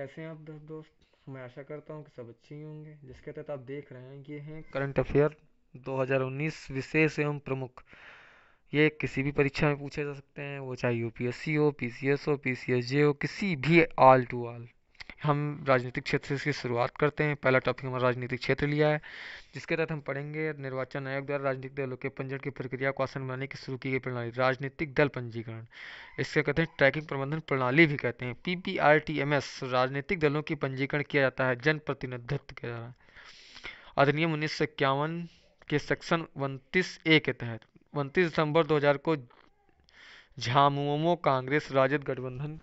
कैसे हैं आप दोस्त दोस्त मैं आशा करता हूँ कि सब अच्छे ही होंगे जिसके तहत आप देख रहे हैं ये हैं करंट अफेयर 2019 विशेष एवं प्रमुख ये किसी भी परीक्षा में पूछे जा सकते हैं वो चाहे यूपीएससी हो पीसीएस हो पीसीएसजे हो किसी भी ऑल टू ऑल हम राजनीतिक क्षेत्र से शुरुआत करते हैं पहला टॉपिक हमारा राजनीतिक क्षेत्र लिया है जिसके तहत हम पढ़ेंगे निर्वाचन आयोग द्वारा राजनीतिक दलों के पंजीकरण की प्रक्रिया को आसान बनाने की शुरू की गई प्रणाली राजनीतिक दल पंजीकरण इसके कहते हैं ट्रैकिंग प्रबंधन प्रणाली भी कहते हैं P P R T M S राजनीतिक दलों की पंजीकरण किया जाता है जनप्रतिनिधित्व के द्वारा अधिनियम उन्नीस सौ इक्यावन के सेक्शन उनतीस ए के तहत उनतीस दिसंबर 2000 को झामुमो कांग्रेस राजद गठबंधन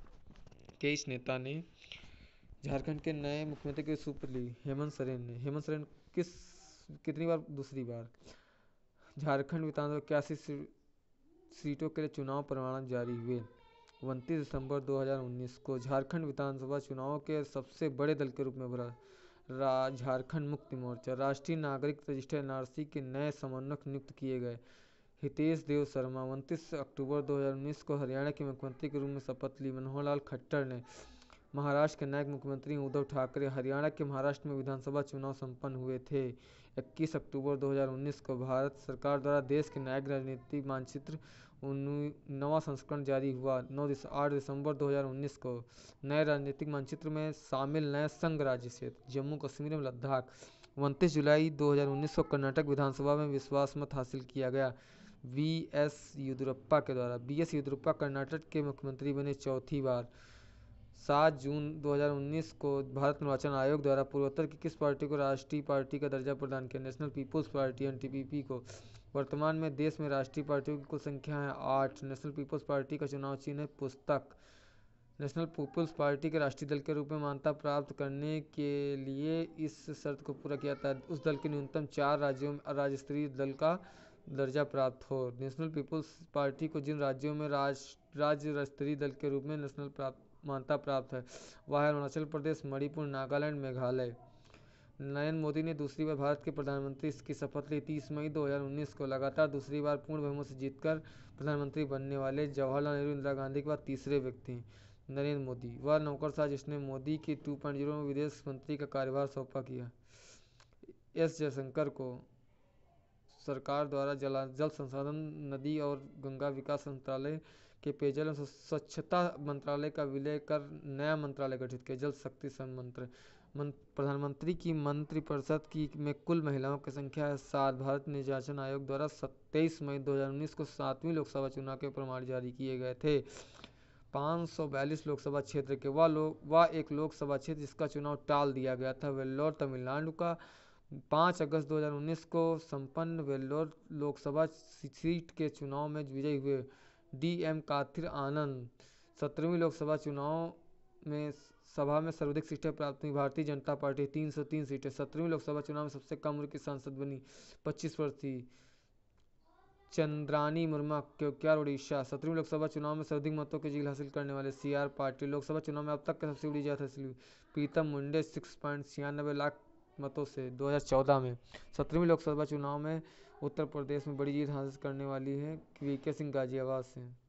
के इस नेता ने झारखंड के नए मुख्यमंत्री की सूप ली हेमंत सोरेन ने हेमंत सोरेन किस कितनी बार दूसरी बार झारखंड विधानसभा इक्यासी सीटों के लिए चुनाव प्रमाण जारी हुए उनतीस दिसंबर 2019 को झारखंड विधानसभा चुनाव के सबसे बड़े दल के रूप में भरा रा झारखंड मुक्ति मोर्चा राष्ट्रीय नागरिक रजिस्टर एनआरसी के नए समन्वयक नियुक्त किए गए हितेश देव शर्मा उनतीस अक्टूबर 2019 को हरियाणा के मुख्यमंत्री के रूप में शपथ ली मनोहर लाल खट्टर ने महाराष्ट्र के नायक मुख्यमंत्री उद्धव ठाकरे हरियाणा के महाराष्ट्र में विधानसभा चुनाव संपन्न हुए थे इक्कीस अक्टूबर दो हज़ार उन्नीस को भारत सरकार द्वारा देश के न्यायिक राजनीतिक मानचित्र नवा संस्करण जारी हुआ नौ आठ दिसंबर दो हज़ार उन्नीस को नए राजनीतिक मानचित्र में शामिल नए संघ राज्य क्षेत्र जम्मू कश्मीर एवं लद्दाख उनतीस जुलाई 2019 को कर्नाटक विधानसभा में विश्वास मत हासिल किया गया वी एस येदुरप्पा के द्वारा बी एस येदुरप्पा कर्नाटक के मुख्यमंत्री बने चौथी बार सात जून 2019 को भारत निर्वाचन आयोग द्वारा पूर्वोत्तर की किस पार्टी को राष्ट्रीय पार्टी का दर्जा प्रदान किया नेशनल पीपुल्स पार्टी एन को वर्तमान में देश में राष्ट्रीय पार्टियों की कुल संख्या है आठ नेशनल पीपुल्स पार्टी का चुनाव चिन्ह है पुस्तक नेशनल पीपुल्स पार्टी के राष्ट्रीय दल के रूप में मान्यता प्राप्त करने के लिए इस शर्त को पूरा किया था उस दल के न्यूनतम चार राज्यों में राज्य स्तरीय दल का दर्जा प्राप्त हो नेशनल पीपुल्स पार्टी को जिन राज्यों में राज राज्य स्तरीय दल के रूप में नेशनल प्राप्त मान्यता प्राप्त है वह अरुणाचल प्रदेश मणिपुर नागालैंड मेघालय नरेंद्र मोदी ने दूसरी बार भारत के प्रधानमंत्री की शपथ ली तीस मई 2019 को लगातार दूसरी बार पूर्ण बहुमत से जीतकर प्रधानमंत्री बनने वाले जवाहरलाल नेहरू इंदिरा गांधी के बाद तीसरे व्यक्ति हैं नरेंद्र मोदी वह नौकर नौकरशाह जिसने मोदी की जीरो में विदेश मंत्री का कार्यभार सौंपा किया एस जयशंकर को सरकार द्वारा जला जल संसाधन नदी और गंगा विकास मंत्रालय के पेयजल एवं स्वच्छता मंत्रालय का विलय कर नया मंत्रालय गठित किया जल शक्ति संमंत्र मन प्रधानमंत्री की मंत्रिपरिषद की में कुल महिलाओं की संख्या है सात भारत निर्वाचन आयोग द्वारा सत्ताईस मई 2019 को सातवीं लोकसभा चुनाव के प्रमाण जारी किए गए थे पाँच लोकसभा क्षेत्र के वह लोग वह एक लोकसभा क्षेत्र जिसका चुनाव टाल दिया गया था वेल्लोर तमिलनाडु का पाँच अगस्त दो हज़ार उन्नीस को संपन्न वेल्लोर लोकसभा सीट के चुनाव में विजयी हुए डी एम काथिर आनंद सत्रहवीं लोकसभा चुनाव में सभा में सर्वाधिक सीटें प्राप्त हुई भारतीय जनता पार्टी तीन सौ तीन सीटें सत्रहवीं लोकसभा चुनाव में सबसे कम उम्र की सांसद बनी पच्चीस वर्ष थी चंद्रानी मुर्मा क्योंक्यार उड़ीसा सत्रहवीं लोकसभा चुनाव में सर्वाधिक मतों की जीत हासिल करने वाले सीआर पार्टी लोकसभा चुनाव में अब तक सबसे बड़ी जीत हासिल हुई प्रीतम मुंडे सिक्स पॉइंट छियानबे लाख मतों से दो हज़ार चौदह में सत्रहवीं लोकसभा चुनाव में उत्तर प्रदेश में बड़ी जीत हासिल करने वाली है वी के सिंह गाजियाबाद से